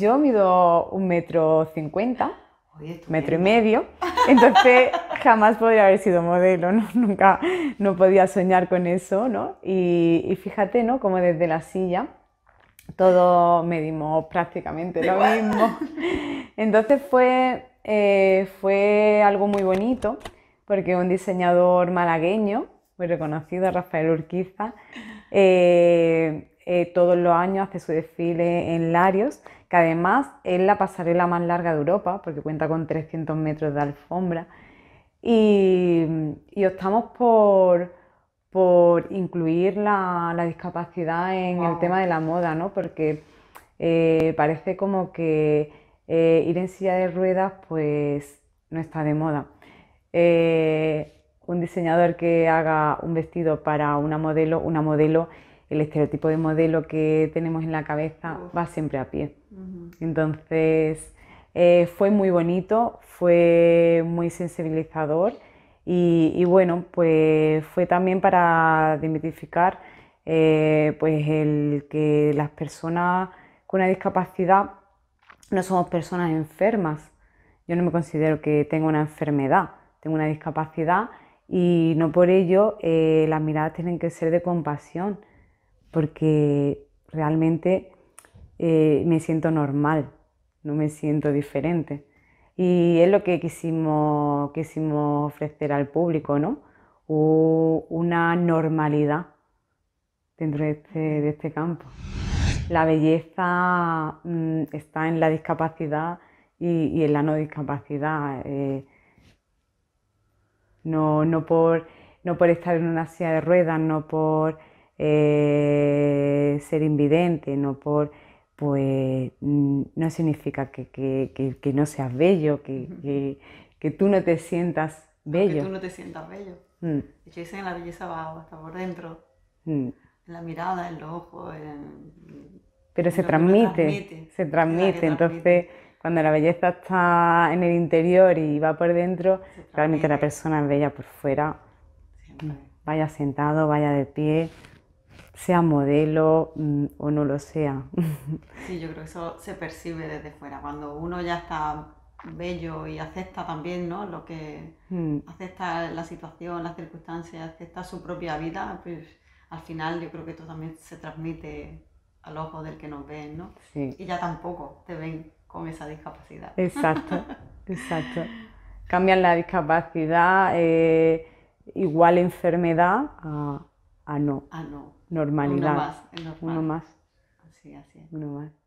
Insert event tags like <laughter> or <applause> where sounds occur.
yo mido un metro cincuenta, metro y medio, entonces <laughs> jamás podría haber sido modelo, <laughs> nunca no podía soñar con eso, ¿no? Y, fíjate, ¿no? Como desde la silla todos medimos prácticamente lo mismo. <laughs> Entonces fue, eh, fue algo muy bonito porque un diseñador malagueño, muy reconocido, Rafael Urquiza, eh, eh, todos los años hace su desfile en Larios que además es la pasarela más larga de Europa, porque cuenta con 300 metros de alfombra, y, optamos por, por incluir la, discapacidad en el tema de la moda, Porque eh, parece como que eh, ir en silla de ruedas pues no está de moda. Eh, un diseñador que haga un vestido para una modelo, una modelo el estereotipo de modelo que tenemos en la cabeza va siempre a pie. Entonces, eh, fue muy bonito, fue muy sensibilizador y, bueno, pues fue también para demitificar eh, pues el que las personas con una discapacidad no somos personas enfermas. Yo no me considero que tengo una enfermedad, tengo una discapacidad y no por ello eh, las miradas tienen que ser de compasión porque realmente eh, me siento normal, no me siento diferente. Y es lo que quisimos, quisimos ofrecer al público, ¿no? una normalidad dentro de este, este campo. La belleza mm, está en la discapacidad y, en la no discapacidad. Eh, no, por, no por estar en una silla de ruedas, no por eh, ser invidente, no por, pues, no significa que, que, que, no seas bello, que, tú no te sientas bello. Que tú no te sientas bello. Mm. De hecho, dicen la belleza va hasta por dentro, mm. en la mirada, en los ojos, Pero se transmite, se transmite, entonces... cuando la belleza está en el interior y va por dentro, realmente la persona es bella por fuera. Mm. Vaya sentado, vaya de pie sea modelo mm, o no lo sea. <laughs> Sí, yo creo que eso se percibe desde fuera. Cuando uno ya está bello y acepta también ¿no? lo que mm. acepta la situación, las circunstancias, acepta su propia vida, pues al final yo creo que esto también se transmite al ojo del que nos ven, ¿no? Y ya tampoco te ven con esa discapacidad. Exacto, <laughs> exacto. Cambian la discapacidad, eh, igual enfermedad a ah, ah, no. Normalidad. Uno más. Uno más. Sí, así Uno más.